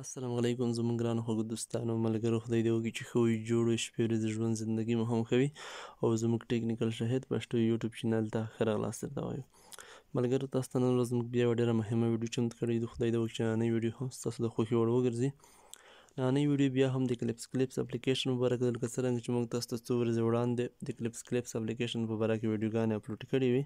السلام علیکم زموږ ګران خوږو دوستانو ملګرو خدای دې وکړي چې خو جوړ شپې ورځې ژوند زندگی مو هم خوي او زموږ ټیکنیکل شاهد پښتو یوټیوب چینل ته ښه راغلاست درته وایم ملګرو تاسو ته نن ورځ موږ بیا یوه ډېره مهمه ویډیو چمتو کړې د خدای دې وکړي چې نننۍ ویډیو هم ستاسو د خوښې وړ وګرځي نننۍ ویډیو بیا هم د کلپس کلپس اپلیکیشن په باره کې لکه څرنګه چې موږ تاسو ته څو ورځې وړاندې د کلپس کلپس اپلیکیشن په باره کې ویډیوګانې اپلوډ کړې وې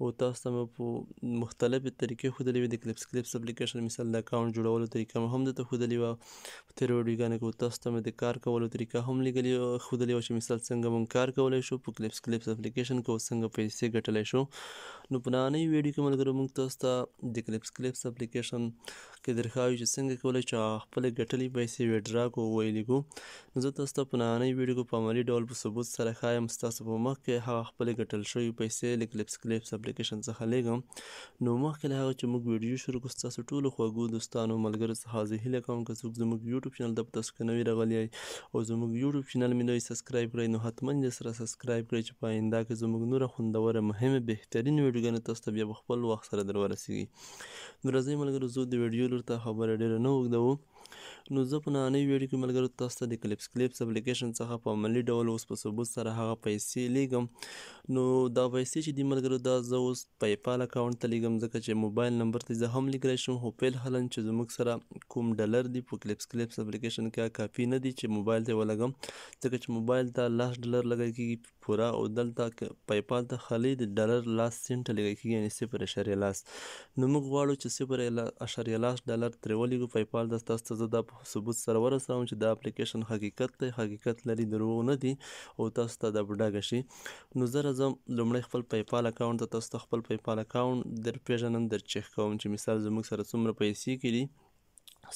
او تاسو ته په مختلفې طریقې خودلې وي د کلپس کلپس اپلیکیشن مثال د اکاؤنٹ جوړولو طریقه هم د ته خودلې و په تیر ویډیوګانو کې تاسو ته د کار کولو طریقه هم لګلې خودلې و چې مثال څنګه مونږ کار کولای شو په کلپس کلپس اپلیکیشن کې څنګه پیسې ګټلای شو نو په نننۍ ویډیو کې ملګرو مونږ تاسو ته د کلپس کلپس اپلیکیشن کې درخواوی چې څنګه کولای شو خپل ګټلې پیسې وډرا کو ویلې کو زه تاسو ته په نننۍ ویډیو کې په عملی ډول په ثبوت سره خایم تاسو په مخ کې هغه خپل ګټل شوی پیسې کلپس کلپس اپلیکیشن څخه لګم نو مخکې له هغه چې موږ ویډیو شروع کوو تاسو ټول خوږو دوستانو ملګرو څخه زه هیله کوم چې څوک زموږ یوټیوب چینل ته تاسو کې نوې راغلی او زموږ یوټیوب چینل مې نوې سبسکرایب کړئ نو حتما یې سره سبسکرایب کړئ چې پاینده کې زموږ نور خوندور مهمه بهترین ویډیوګانې تاسو ته بیا خپل وخت سره درورسیږي نو راځي ملګرو زه د ویډیو لور ته خبره ډیره نه وګدوم نو زه په نننیو ویډیو کې ملګرو تاسو ته د کلپس کلپس اپلیکیشن څخه په عملی ډول اوس په ثبوت سره هغه پیسې لیږم نو دا پیسې چې دی ملګرو دا زه اوس پیپال اکاونټ ته لیږم ځکه چې موبایل نمبر ته زه هم لیکلی شم خو فیل حالن چې زموږ سره کوم ډالر دی په کلپس کلپس اپلیکیشن کې کافي نه دی چې موبایل ته ولګم ځکه چې موبایل ته لاس ډالر لګی کیږي پورا او دلته پیپال ته خلی د ډالر لاس سنټ لګی کیږي یعنی صفر اشاریه لاس نو موږ غواړو چې صفر اشاریه لاس ډالر ترې ولیږو پیپال د تاسو زه دا په ثبوت سره ورسوم چې دا اپلیکیشن حقیقت دی حقیقت لري دروغ نه دی او تاسو ته دا بډاګه شي نو زه راځم لومړی خپل پیپال اکاونټ ته تاسو خپل پیپال اکاونټ در پیژنم در چک کوم چې مثال زموږ سره څومره پیسې کړي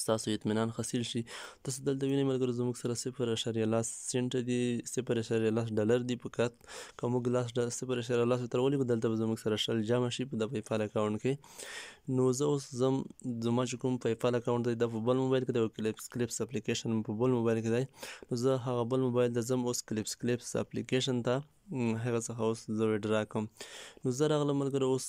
ستاسو اطمینان حاصل شي تاسو دلته وینئ ملګرو زموږ سره صفر اعشاریه لس سنټه دي صفر اعشاریه لس ډالر دي په کات که موږ لاس صفر اعشاریه لس ورولي به دلته به زموږ سره شل جمع شي په د پیفال اکاونټ کې نو زه اوس زم زما چې کوم پیفال اکاونټ دی دا په بل موبایل کې د کلپس کلپس اپلیکیشن په بل موبایل کې دی نو زه هغه بل موبایل د زم اوس کلپس کلپس اپلیکیشن ته هغه څخه اوس زه ویډرا کوم نو زه راغلم ملګرو اوس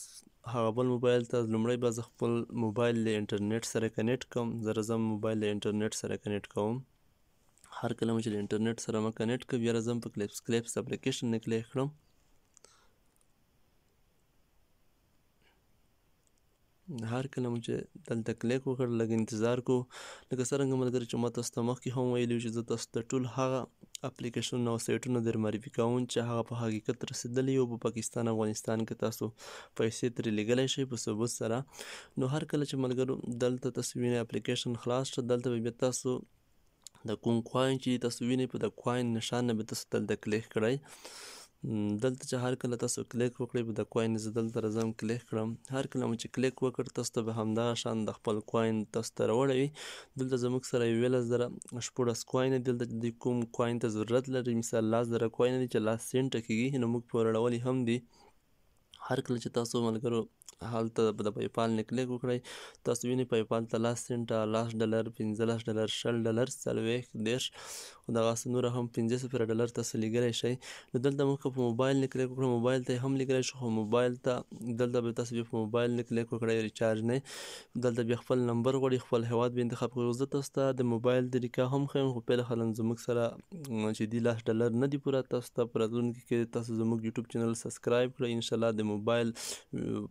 هغه بل موبایل ته لومړی به زه خپل موبایل له انټرنیټ سره کنیکټ کوم زه راځم موبایل له انټرنیټ سره کنیکټ کوم هر کله چې انټرنیټ سره ما کنیکټ کوم بیا راځم په کلیپس کلیپس اپلیکیشن نکلی کړم هر کله مو چې دلته کلیک وکړ لږ انتظار کو لکه څرنګه ملګری چې ما تاسو ته مخکې هم ویلي چې زه تاسو ته ټول هغه اپلیکیشن او سایټونه در معرفي کوم چې هغه په حقیقت رسیدلی او په پاکستان افغانستان کې تاسو پیسې ترې لګلی شئ په ثبوت سره نو هر کله چې ملګرو دلته تصویر اپلیکیشن خلاص شو دلته به تاسو د کوم کوین چې تاسو وینئ په د کوین نشانه به تاسو دلته کلیک کړئ دلته چې هر کله تاسو کلیک وکړئ به د کوین زه دلته راځم کلیک کړم هر کله چې کلیک وکړ تاسو ته به همدا شان د خپل کوین تاسو ته راوړوي دلته زموږ سره یوولس زره شپوړس کوین دلته د کوم کوین ته ضرورت لري مثال لاس زره کوین دی چې لاس سینټه کیږي نو موږ پورې راولي هم دی هر کله چې تاسو ملګرو هلته د پیپال نکلیک وکړئ تاسو وینئ پیپال ته لس سنټه لس ډالر پنځلس ډالر شل ډالر څلوېښت دېرش خو دغسې نوره هم پنځه صفره ډالر تاسو لیږلی شئ نو دلته موږ که په موبایل نکلیک وکړو موبایل ته هم لیږلی شو خو موبایل ته دلته به تاسو بیا په موبایل نکلیک وکړئ ریچارج نه دلته بیا خپل نمبر غواړي خپل هیواد به انتخاب کړئ زه تاسو ته د موبایل طریقه هم ښیم خو پهله خلن زموږ سره چې دی لس ډالر نه دي پوره تاسو ته په راتلونکي کې تاسو زموږ یوټیوب چینل سبسکرایب کړئ انشاءالله د موبایل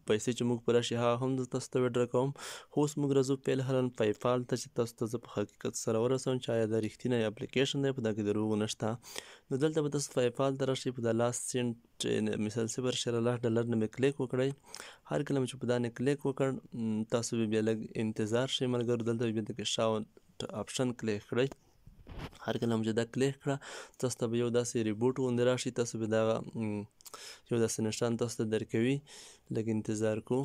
پیسې چې موږ پر شي هم د تاسو ته وډر کوم خو اوس موږ راځو په هلن پایپال ته چې تاسو ته په حقیقت سره ورسون چې آیا د رښتینی اپلیکیشن دی په دا کې دروغ نشته نو دلته به تاسو پایپال ته راشي په د لاست سینټ مثال صفر شر الله ډالر نه کلیک وکړئ هر کله چې په دا نه کلیک وکړ تاسو به بیا لګ انتظار شئ ملګر دلته به د شاون اپشن کلیک کړئ هر کله چې دا کلیک کړه تاسو ته به یو داسې ریبوټ غوندې راشي تاسو به دا یو داسې نشان تاسو ته درکوي لږ انتظار کو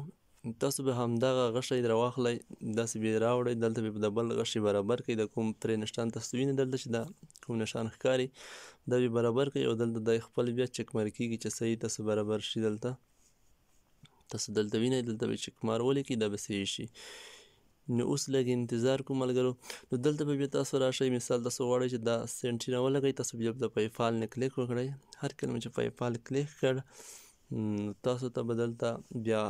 تاسو به همدغه غشی در واخلئ داسې به یې راوړئ دلته به د بل غشي برابر کړئ د کوم پرې نشان تاسو وینئ دلته چې دا کوم نشان ښکاري دا به برابر کړئ او دلته د خپل بیا چک مارکیږي چې صحیح تاسو برابر شي دلته تاسو دلته وینئ دلته به چک مار ولیکئ دا به صحیح شي نو اوس لږ انتظار کوم ملګرو نو دلته به بیا تاسو راشئ مثال تاسو غواړئ چې دا سینټینا ولګئ تاسو بیا د پیفال نه کلیک وکړئ هر کله چې پیفال کلیک کړ تاسو ته بدلته بیا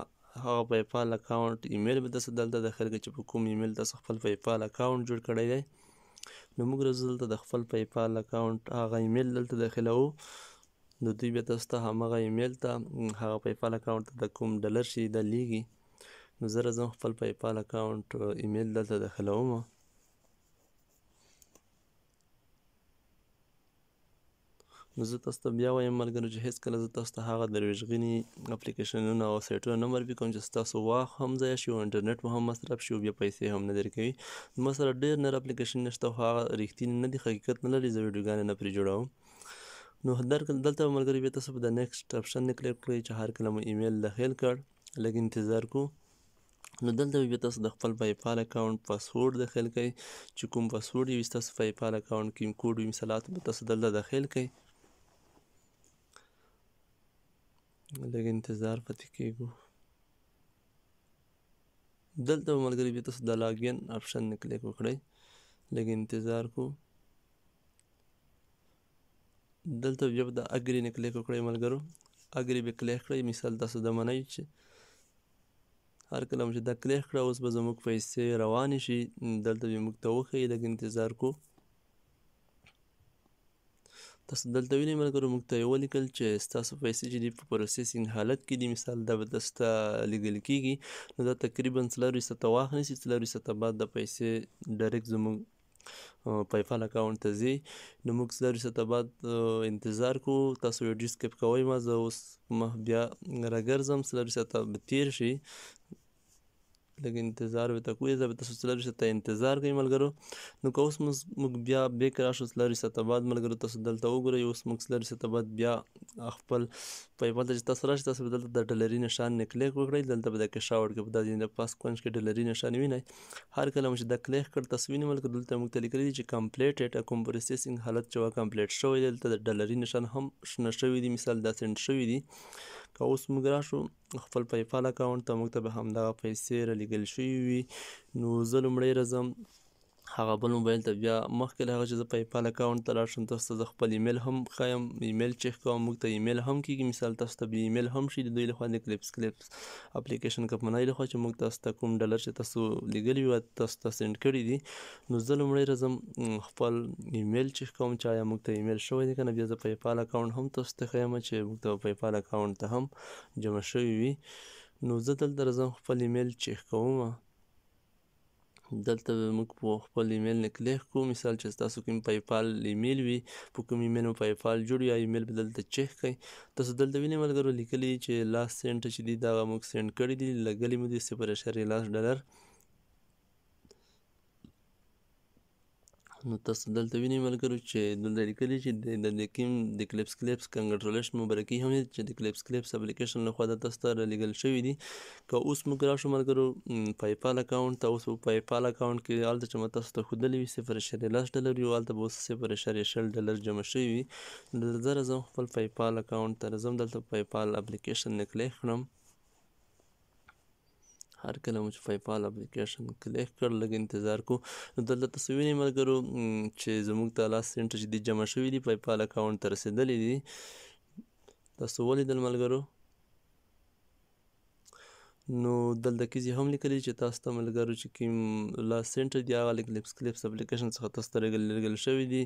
هغه پیپال اکاونټ ایمیل به تاسو دلته داخل کړئ چې په کوم ایمیل تاسو خپل پیپال اکاونټ جوړ کړی دی نو موږ دلته د خپل پیپال اکاونټ هغه ایمیل دلته داخلو نو دوی به تاسو ته همغه ایمیل ته هغه پیپال اکاونټ ته د کوم ډالر شي د لیږي نو زه راځم خپل پایپال اکاونټ ایمیل دلته داخلوم نو زه تاسو ته بیا وایم ملګرو چې هېڅکله زه تاسو ته هغه درویشغیني اپلیکیشنونه او سایټونه نه معرفي کوم چې ستاسو وخت هم ضایع شي او انټرنیټ مو هم مصرف شي او بیا پیسې هم نه درکوي زما سره ډېر نر اپلیکیشن نشته خو هغه رښتینی نه دي حقیقت نه لري زه ویډیوګانې نه پرې جوړوم نو در دلته ملګری بیا تاسو په د نیکسټ اپشن نه کلیک کړئ چې هر کله مو ایمیل داخل کړ لږ انتظار کو نو دلته به تاسو د خپل پایپال اکاؤنٹ پاسورډ داخل کړئ چې کوم پاسورډ یې تاسو پایپال اکاؤنٹ کې کوډ وي مثالات به تاسو دلته داخل کړئ لږ انتظار پاتې کیږو دلته ملګری به تاسو د لاګین آپشن نه کلیک وکړئ لږ انتظار کو دلته بیا د اګری نه کلیک وکړئ ملګرو اګری به کلیک کړئ مثال تاسو د منئ چې هر کله چې دا کلیک کړه اوس به زموږ پیسې روانې شي دلته به موږ ته وښیي لږ انتظار کو تاسو دلته وینئ ملګرو موږ ته یې ولیکل چې ستاسو پیسې چې دي په پروسیسینګ حالت کې دي مثال دا به تاسو ته لیږل کیږي نو دا تقریبا څلرویشت ساعته وخت نیسي څلرویشت ساعته بعد دا پیسې ډایرکټ زموږ پایفال اکاونټ ته ځي نو موږ څلرویشت ساعته بعد انتظار کوو تاسو ویډیو سکپ کوئ ما زه اوس مه بیا راګرځم څلرویشت ساعته به تیر شي لکه انتظار وته کوی زه تاسو سره شته انتظار کوي ملګرو نو که اوس موږ بیا به کراش اوس لري سره بعد ملګرو تاسو دلته وګورئ اوس موږ لري سره بعد بیا خپل په یوه د تاسو راځي تاسو دلته د ډالري نشان نه کلیک وکړئ دلته به د کښاوړ کې په دې نه پاس کونج کې ډالري نشان ویني هر کله چې د کلیک کړ تصویر ملګرو دلته موږ لیکل دي چې کمپلیټډ کوم پروسیسینګ حالت چې وا کمپلیټ شوی دلته د ډالري نشان هم شنه شوی دی مثال دا سند شوی دی که اوس موږ راشو خپل پیپال اکاونټ ته موږ ته به همدغه پیسې رالېږل شوې وي نو زه لومړی راځم هغه بل موبایل ته بیا مخکې له هغه چې زه پایپال اکاونټ ته راشم تاسو ته زه خپل ایمیل هم ښایم ایمیل چیک کوم موږ ته ایمیل هم کیږي مثال تاسو ته بیا ایمیل هم شي د دوی لخوا د کلیپس کلیپس اپلیکیشن کمپنۍ لخوا چې موږ تاسو ته کوم ډالر چې تاسو لیګلی و تاسو ته سند کړی دي نو زه لومړی راځم خپل ایمیل چیک کوم چې آیا موږ ته ایمیل شوی دی کنه بیا زه پایپال اکاونټ هم تاسو ته ښایم چې موږ ته پایپال اکاونټ ته هم جمع شوی وي نو زه دلته راځم خپل ایمیل چیک کوم دلته موږ په خپل ایمیل نه کلیک کوو مثال چې تاسو کوم پایپال ایمیل وي په کوم ایمیل مو پایپال جوړ یا ایمیل به دلته چک کړئ تاسو دلته وینئ ملګرو لیکلی چې لاس سنټ چې دی دا موږ سنټ کړی دی لګلی مو دی 0.5 ډالر نو تاسو دلته وینئ ملګرو چې دلته لیکلي چې د دکیم د کلیپس کلیپس کنګریچولیشن مبارکي هم دي چې د کلیپس کلیپس اپلیکیشن له خوا د تاسو ته لیګل شوی دي که اوس موږ راشو ملګرو پایپال اکاونټ تاسو په پایپال اکاونټ کې حالت چې تاسو ته خودلې وي صفر شری لاس ډالر یو حالت به صفر شری شل ډالر جمع شوی وي د زر زم خپل پایپال اکاونټ تر زم دلته پایپال اپلیکیشن نکلی خنم هر کله مو چې فایفال اپلیکیشن کلیک کړ لږ انتظار کو نو دلته تاسو وینئ ملګرو چې زموږ ته لاس سنټ چې دی جمع شوی دی فایفال اکاونټ ته رسیدلی دی تاسو ولیدل ملګرو نو دلته کې زه هم لیکلی چې تاسو ته ملګرو چې کوم لا سنټر دی هغه کلیپس کلیپس اپلیکیشن څخه تاسو ته لګل شوی دی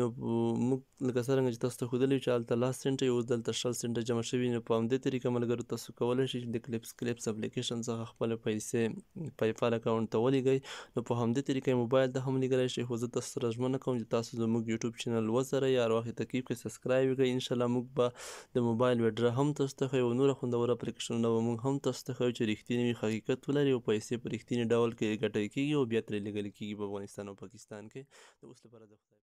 نو موږ لکه څنګه چې تاسو ته خودلی چې هلته لا سنټر یو دلته شل سنټر جمع شوی نو په همدې طریقه ملګرو تاسو کولی شئ چې د کلیپس کلیپس اپلیکیشن څخه خپل پیسې پایفال اکاونټ ته ولېږئ نو په همدې طریقه موبایل ته هم لګلی شئ خو زه تاسو سره ژمنه کوم چې تاسو زموږ یوټیوب چینل وسره یا وخت تکیب کې سبسکرایب کړئ ان شاء الله موږ به د موبایل ویډرا هم تاسو ته یو نور خوندور اپلیکیشنونه به موږ هم تاسو ته یو چې رښتینی حقیقت ولري او پیسې په رښتینی ډول کې ګټل کیږي او بیا ترې لیږل کیږي په افغانستان او پاکستان کې د اوس لپاره د خدای